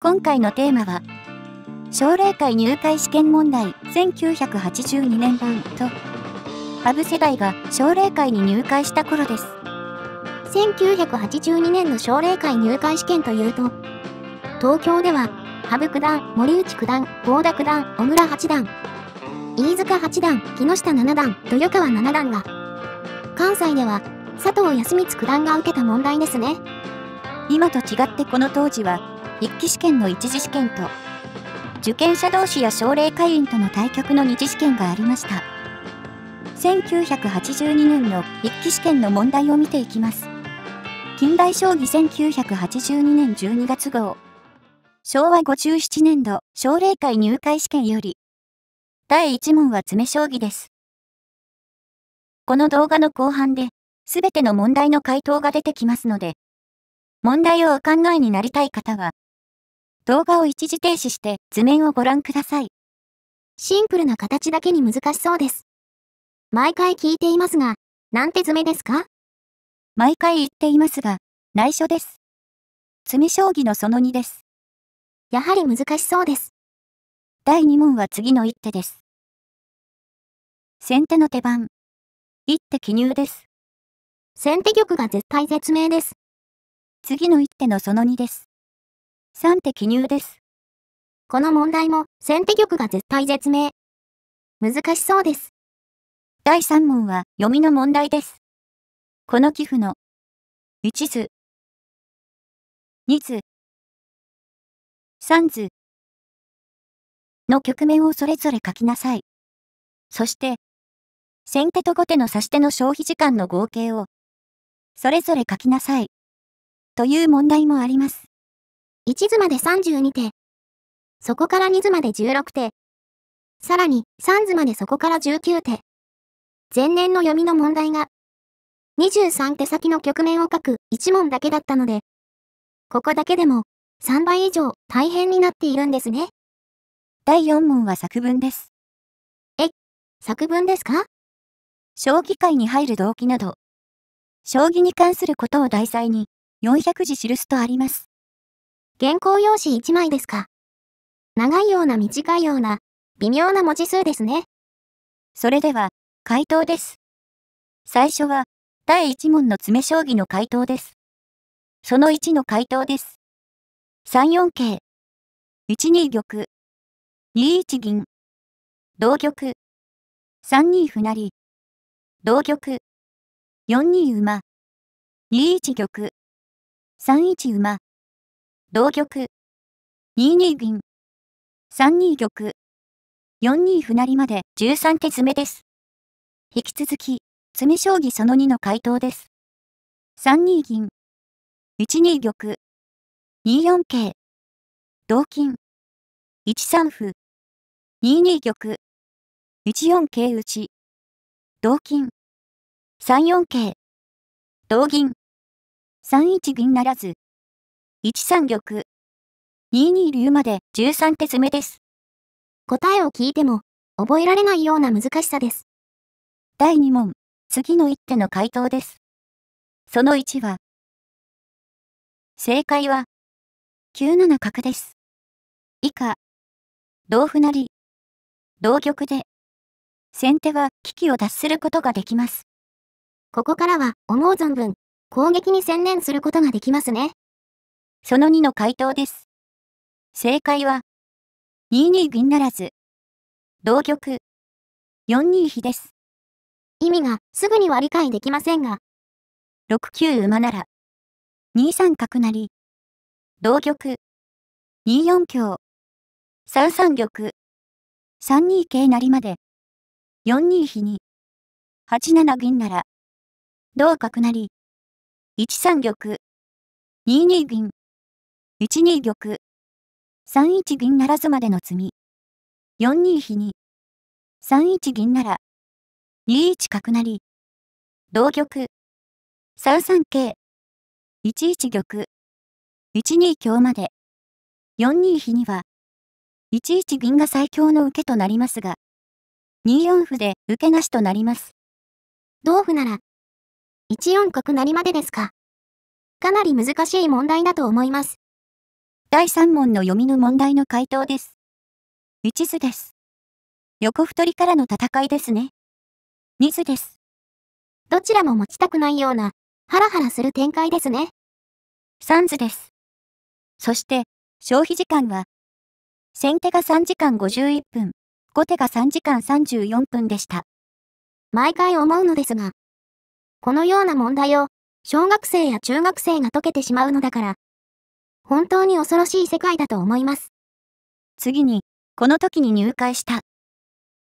今回のテーマは、奨励会入会試験問題1982年版と、羽生世代が奨励会に入会した頃です。1982年の奨励会入会試験というと、東京では、羽生九段、森内九段、郷田九段、小倉八段、飯塚八段、木下七段、豊川七段が、関西では、佐藤康光九段が受けた問題ですね。今と違ってこの当時は、筆記試験の一次試験と受験者同士や奨励会員との対局の二次試験がありました1982年の筆記試験の問題を見ていきます近代将棋1982年12月号昭和57年度奨励会入会試験より第1問は詰将棋ですこの動画の後半で全ての問題の回答が出てきますので問題をお考えになりたい方は動画を一時停止して図面をご覧ください。シンプルな形だけに難しそうです。毎回聞いていますが、なんて図面ですか毎回言っていますが、内緒です。詰将棋のその2です。やはり難しそうです。第2問は次の一手です。先手の手番。一手記入です。先手玉が絶対絶命です。次の一手のその2です。3手記入です。この問題も先手玉が絶対絶命。難しそうです。第3問は読みの問題です。この寄付の1図、2図、3図の局面をそれぞれ書きなさい。そして、先手と後手の指し手の消費時間の合計を、それぞれ書きなさい。という問題もあります。1図まで32手。そこから2図まで16手。さらに、3図までそこから19手。前年の読みの問題が、23手先の局面を書く1問だけだったので、ここだけでも3倍以上大変になっているんですね。第4問は作文です。え、作文ですか将棋界に入る動機など、将棋に関することを題材に400字記すとあります。原稿用紙1枚ですか。長いような短いような、微妙な文字数ですね。それでは、回答です。最初は、第1問の詰将棋の回答です。その1の回答です。3四桂。1二玉。2一銀。同玉。3二歩成。同玉。4二馬。2一玉。3一馬。同玉、2二銀、3二玉、4二歩成まで13手詰めです。引き続き、詰将棋その2の回答です。3二銀、1二玉、2四桂、同金、1三歩、2二玉、1四桂打ち、同金、3四桂、同銀、3一銀ならず、1三玉。2二竜まで13手詰めです。答えを聞いても、覚えられないような難しさです。第2問、次の一手の回答です。その1は、正解は、9七角です。以下、同歩なり、同玉で、先手は危機を脱することができます。ここからは思う存分、攻撃に専念することができますね。その2の回答です。正解は、2二銀ならず、同玉、4二比です。意味がすぐには理解できませんが、6九馬なら、2三角成、同玉、2四強、3三玉、3二桂成まで、4二比に、8七銀なら、同角成、1三玉、2二銀、1二玉。3一銀ならずまでの積み。4二比に。3一銀なら。2一角成。同玉。3三桂。1一玉。1二強まで。4二比には。1一銀が最強の受けとなりますが。2四歩で受けなしとなります。同歩なら。1四角成までですか。かなり難しい問題だと思います。第3問の読みの問題の回答です。1図です。横太りからの戦いですね。2図です。どちらも持ちたくないような、ハラハラする展開ですね。3図です。そして、消費時間は、先手が3時間51分、後手が3時間34分でした。毎回思うのですが、このような問題を、小学生や中学生が解けてしまうのだから、本当に恐ろしい世界だと思います。次に、この時に入会した、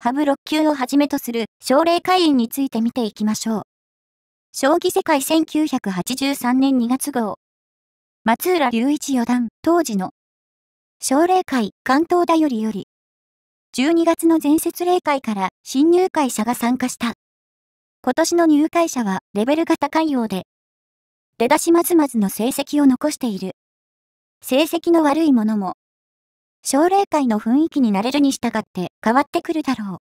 ハブ6級をはじめとする奨励会員について見ていきましょう。将棋世界1983年2月号、松浦隆一四段、当時の、奨励会関東だよりより、12月の前節例会から新入会者が参加した。今年の入会者はレベルが高いようで、出だしまずまずの成績を残している。成績の悪いものも、奨励会の雰囲気になれるに従って変わってくるだろう。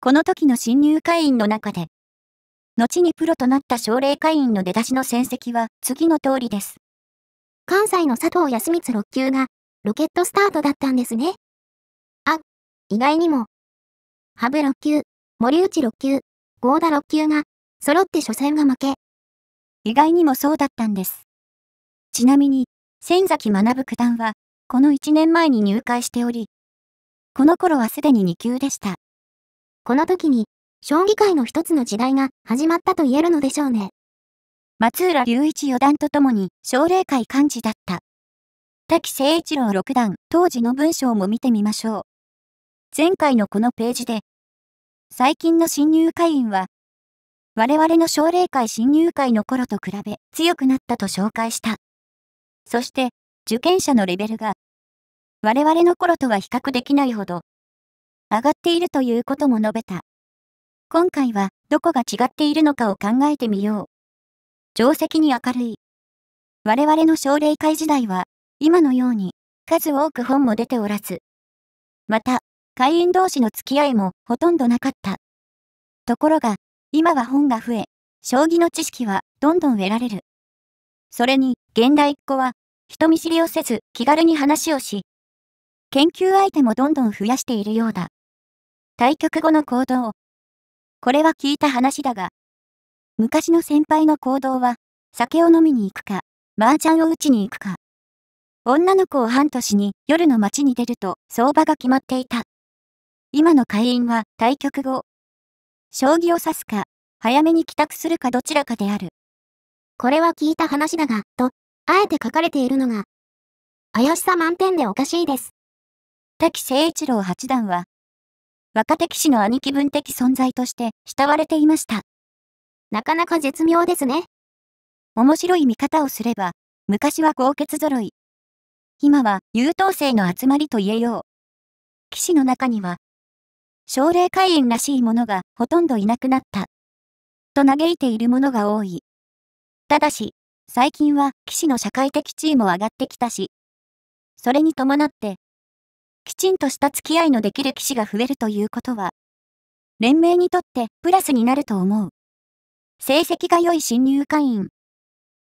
この時の新入会員の中で、後にプロとなった奨励会員の出だしの戦績は次の通りです。関西の佐藤康光6級がロケットスタートだったんですね。あ、意外にも。羽生6級、森内6級、郷田6級が揃って初戦が負け。意外にもそうだったんです。ちなみに、千崎学九段は、この1年前に入会しており、この頃はすでに2級でした。この時に、将棋界の一つの時代が始まったと言えるのでしょうね。松浦隆一四段とともに奨励会幹事だった。滝誠一郎六段、当時の文章も見てみましょう。前回のこのページで、最近の新入会員は、我々の奨励会新入会の頃と比べ強くなったと紹介した。そして、受験者のレベルが、我々の頃とは比較できないほど、上がっているということも述べた。今回は、どこが違っているのかを考えてみよう。定石に明るい。我々の奨励会時代は、今のように、数多く本も出ておらず、また、会員同士の付き合いもほとんどなかった。ところが、今は本が増え、将棋の知識はどんどん得られる。それに、現代っ子は、人見知りをせず気軽に話をし、研究相手もどんどん増やしているようだ。対局後の行動。これは聞いた話だが、昔の先輩の行動は、酒を飲みに行くか、麻雀を打ちに行くか。女の子を半年に夜の街に出ると相場が決まっていた。今の会員は対局後、将棋を指すか、早めに帰宅するかどちらかである。これは聞いた話だが、と、あえて書かれているのが、怪しさ満点でおかしいです。滝誠一郎八段は、若手騎士の兄貴分的存在として慕われていました。なかなか絶妙ですね。面白い見方をすれば、昔は豪傑揃い。今は優等生の集まりと言えよう。騎士の中には、奨励会員らしいものがほとんどいなくなった。と嘆いているものが多い。ただし、最近は棋士の社会的地位も上がってきたし、それに伴って、きちんとした付き合いのできる棋士が増えるということは、連盟にとってプラスになると思う。成績が良い新入会員。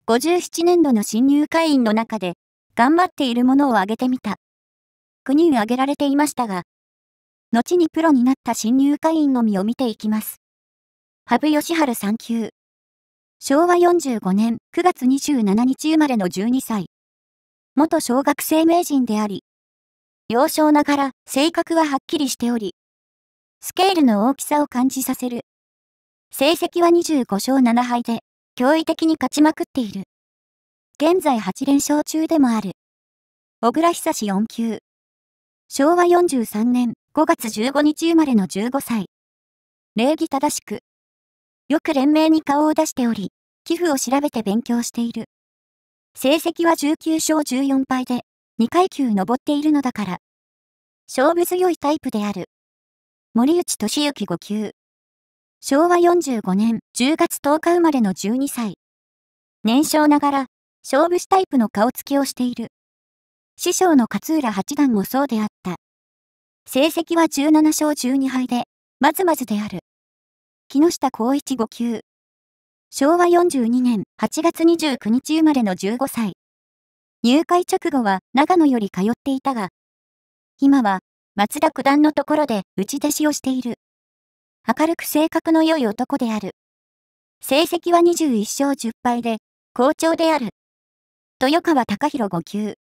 57年度の新入会員の中で、頑張っているものを挙げてみた。9人挙げられていましたが、後にプロになった新入会員のみを見ていきます。羽生善治3級。昭和45年9月27日生まれの12歳。元小学生名人であり、幼少ながら性格ははっきりしており、スケールの大きさを感じさせる。成績は25勝7敗で、驚異的に勝ちまくっている。現在8連勝中でもある。小倉久志4級。昭和43年5月15日生まれの15歳。礼儀正しく、よく連盟に顔を出しており、寄付を調べて勉強している。成績は19勝14敗で、2階級上っているのだから。勝負強いタイプである。森内俊之5級。昭和45年10月10日生まれの12歳。年少ながら、勝負師タイプの顔つきをしている。師匠の勝浦八段もそうであった。成績は17勝12敗で、まずまずである。木下光一5級。昭和42年8月29日生まれの15歳。入会直後は長野より通っていたが、今は松田九段のところで打ち弟子をしている。明るく性格の良い男である。成績は21勝10敗で、好調である。豊川隆弘5級。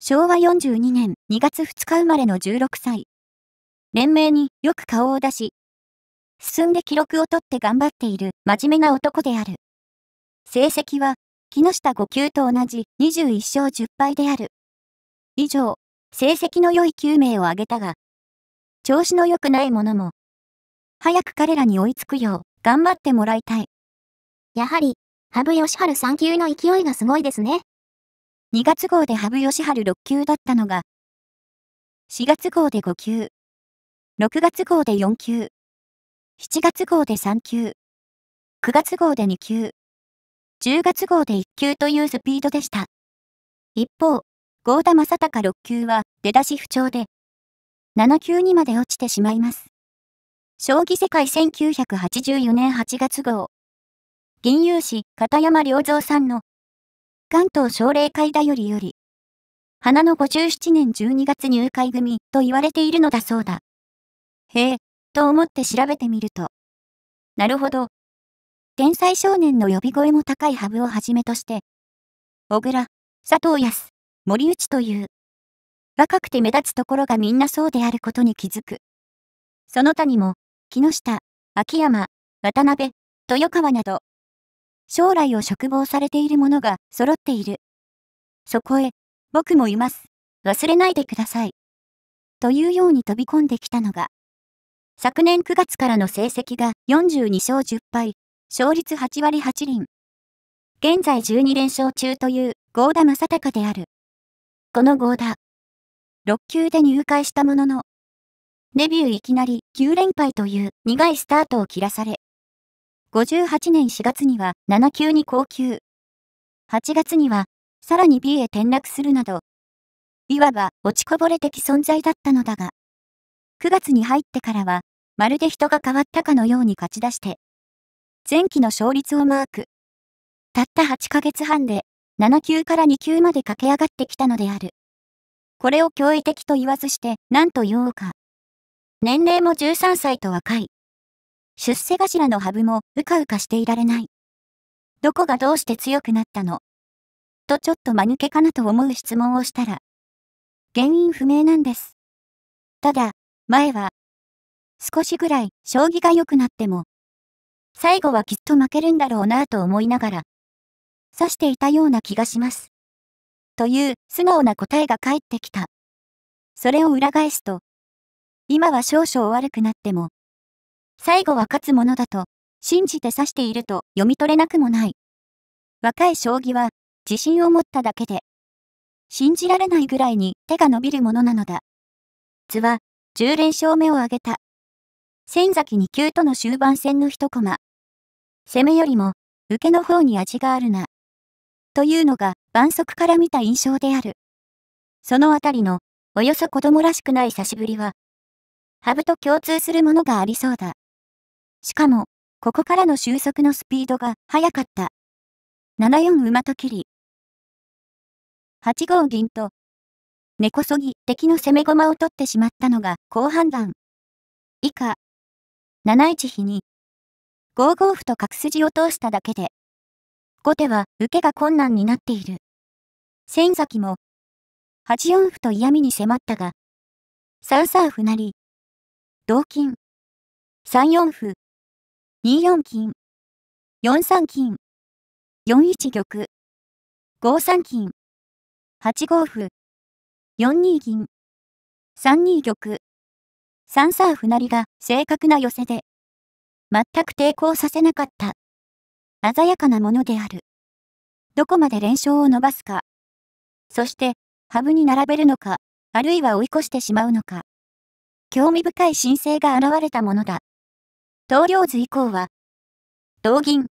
昭和42年2月2日生まれの16歳。連盟によく顔を出し、進んで記録を取って頑張っている真面目な男である。成績は、木下5級と同じ21勝10敗である。以上、成績の良い9名を挙げたが、調子の良くない者も、早く彼らに追いつくよう頑張ってもらいたい。やはり、羽生善治3級の勢いがすごいですね。2月号で羽生善治6級だったのが、4月号で5級、6月号で4級、7月号で3級、9月号で2級、10月号で1級というスピードでした。一方、合田正隆6級は出だし不調で、7級にまで落ちてしまいます。将棋世界1984年8月号、銀融史片山良三さんの、関東奨励会だよりより、花の57年12月入会組と言われているのだそうだ。へえ、と思って調べてみると。なるほど。天才少年の呼び声も高いハブをはじめとして、小倉、佐藤康、森内という、若くて目立つところがみんなそうであることに気づく。その他にも、木下、秋山、渡辺、豊川など、将来を嘱望されているものが揃っている。そこへ、僕もいます。忘れないでください。というように飛び込んできたのが、昨年9月からの成績が42勝10敗、勝率8割8厘。現在12連勝中という合田正隆である。この合田。6球で入会したものの、デビューいきなり9連敗という苦いスタートを切らされ、58年4月には7級に降級。8月には、さらに B へ転落するなど、いわば落ちこぼれ的存在だったのだが、9月に入ってからはまるで人が変わったかのように勝ち出して、前期の勝率をマーク。たった8ヶ月半で、7級から2級まで駆け上がってきたのである。これを驚異的と言わずして、何と言おうか。年齢も13歳と若い。出世頭のハブも、うかうかしていられない。どこがどうして強くなったのとちょっと間抜けかなと思う質問をしたら、原因不明なんです。ただ、前は少しぐらい将棋が良くなっても、最後はきっと負けるんだろうなぁと思いながら、指していたような気がします。という素直な答えが返ってきた。それを裏返すと、今は少々悪くなっても、最後は勝つものだと、信じて指していると読み取れなくもない。若い将棋は、自信を持っただけで、信じられないぐらいに手が伸びるものなのだ。図は、10連勝目を挙げた。先崎2級との終盤戦の一コマ。攻めよりも、受けの方に味があるな。というのが、反則から見た印象である。そのあたりの、およそ子供らしくない久しぶりは、ハブと共通するものがありそうだ。しかも、ここからの収束のスピードが速かった。7四馬と切り。8五銀と、根こそぎ敵の攻め駒を取ってしまったのが好判断。以下、7一比に、5五歩と角筋を通しただけで、後手は受けが困難になっている。千崎も、8四歩と嫌味に迫ったが、3三歩なり、同金、3四歩、2四金、4三金、4一玉、5三金、8五歩、4二銀、3二玉、サンサーフなりが正確な寄せで、全く抵抗させなかった。鮮やかなものである。どこまで連勝を伸ばすか。そして、ハブに並べるのか、あるいは追い越してしまうのか。興味深い申請が現れたものだ。投了図以降は、同銀、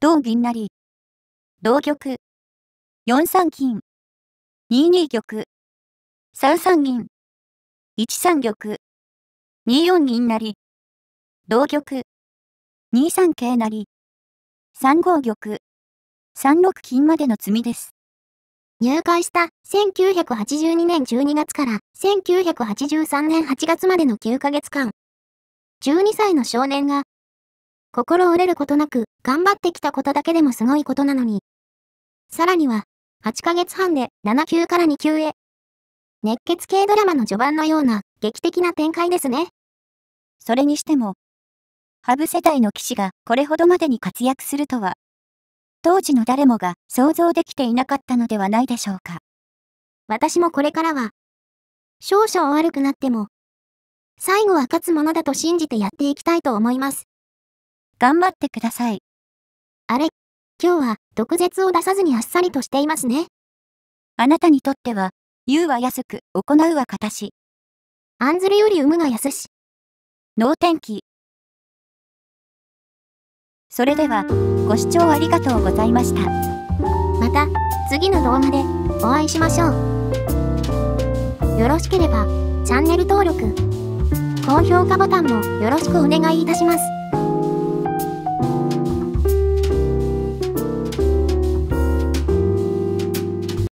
同銀なり、同玉、4三金、2二玉、3三銀、1三玉、2四銀り、同玉。2三桂り、3五玉。3六金までの積みです。入会した1982年12月から1983年8月までの9ヶ月間。12歳の少年が、心折れることなく頑張ってきたことだけでもすごいことなのに。さらには、8ヶ月半で7級から2級へ。熱血系ドラマの序盤のような劇的な展開ですね。それにしても、ハブ世代の騎士がこれほどまでに活躍するとは、当時の誰もが想像できていなかったのではないでしょうか。私もこれからは、少々悪くなっても、最後は勝つものだと信じてやっていきたいと思います。頑張ってください。あれ、今日は毒舌を出さずにあっさりとしていますね。あなたにとっては、言うは安く、行うは形。案ずるより産むが安し。能天気それではご視聴ありがとうございましたまた次の動画でお会いしましょうよろしければチャンネル登録高評価ボタンもよろしくお願いいたします